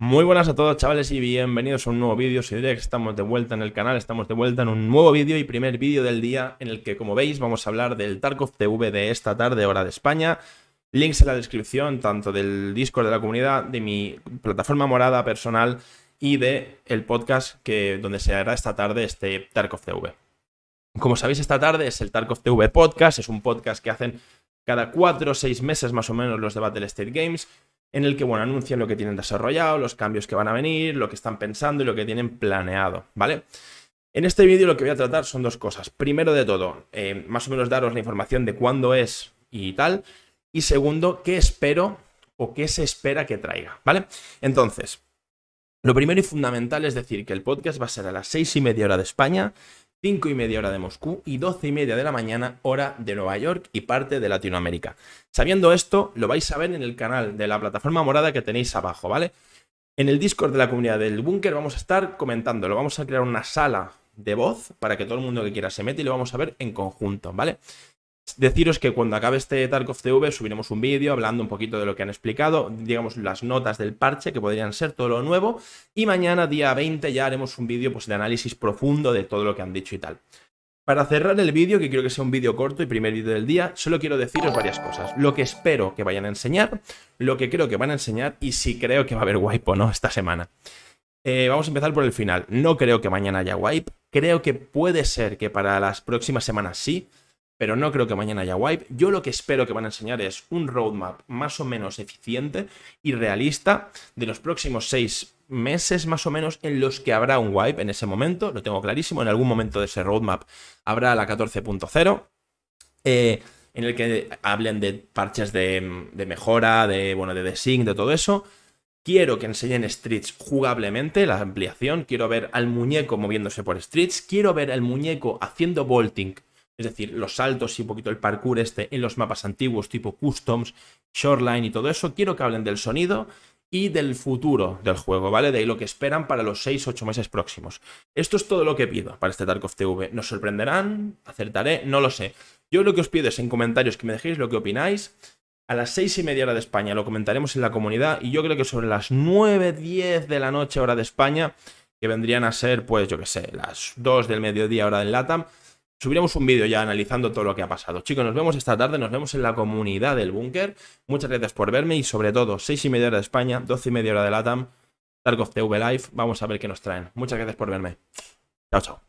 Muy buenas a todos chavales y bienvenidos a un nuevo vídeo, soy estamos de vuelta en el canal, estamos de vuelta en un nuevo vídeo y primer vídeo del día en el que como veis vamos a hablar del Tarkov TV de esta tarde, hora de España, links en la descripción tanto del Discord de la comunidad, de mi plataforma morada personal y de el podcast que, donde se hará esta tarde este Tarkov TV. Como sabéis esta tarde es el Tarkov TV Podcast, es un podcast que hacen cada 4 o 6 meses más o menos los de Battle State Games en el que, bueno, anuncian lo que tienen desarrollado, los cambios que van a venir, lo que están pensando y lo que tienen planeado, ¿vale? En este vídeo lo que voy a tratar son dos cosas. Primero de todo, eh, más o menos daros la información de cuándo es y tal. Y segundo, qué espero o qué se espera que traiga, ¿vale? Entonces, lo primero y fundamental es decir que el podcast va a ser a las seis y media hora de España 5 y media hora de Moscú y 12 y media de la mañana hora de Nueva York y parte de Latinoamérica. Sabiendo esto, lo vais a ver en el canal de la plataforma morada que tenéis abajo, ¿vale? En el Discord de la comunidad del búnker vamos a estar comentándolo, vamos a crear una sala de voz para que todo el mundo que quiera se mete y lo vamos a ver en conjunto, ¿vale? Deciros que cuando acabe este Dark of TV subiremos un vídeo hablando un poquito de lo que han explicado, digamos las notas del parche que podrían ser todo lo nuevo y mañana día 20 ya haremos un vídeo pues, de análisis profundo de todo lo que han dicho y tal. Para cerrar el vídeo, que creo que sea un vídeo corto y primer vídeo del día, solo quiero deciros varias cosas. Lo que espero que vayan a enseñar, lo que creo que van a enseñar y si creo que va a haber wipe o no esta semana. Eh, vamos a empezar por el final. No creo que mañana haya wipe. Creo que puede ser que para las próximas semanas sí pero no creo que mañana haya wipe. Yo lo que espero que van a enseñar es un roadmap más o menos eficiente y realista de los próximos seis meses más o menos en los que habrá un wipe en ese momento, lo tengo clarísimo, en algún momento de ese roadmap habrá la 14.0. Eh, en el que hablen de parches de, mejora, de bueno, de desync, de todo eso. Quiero que enseñen Streets jugablemente, la ampliación. Quiero ver al muñeco moviéndose por Streets. Quiero ver al muñeco haciendo vaulting es decir, los saltos y un poquito el parkour este en los mapas antiguos tipo customs, shoreline y todo eso. Quiero que hablen del sonido y del futuro del juego, ¿vale? De lo que esperan para los 6-8 meses próximos. Esto es todo lo que pido para este Tarkov TV. ¿Nos sorprenderán? ¿Acertaré? No lo sé. Yo lo que os pido es en comentarios que me dejéis lo que opináis. A las 6 y media hora de España lo comentaremos en la comunidad y yo creo que sobre las 9-10 de la noche hora de España, que vendrían a ser, pues yo qué sé, las 2 del mediodía hora del LATAM, subiremos un vídeo ya analizando todo lo que ha pasado. Chicos, nos vemos esta tarde, nos vemos en la comunidad del búnker. Muchas gracias por verme y sobre todo, 6 y media hora de España, 12 y media hora de LATAM, of TV Live. Vamos a ver qué nos traen. Muchas gracias por verme. Chao, chao.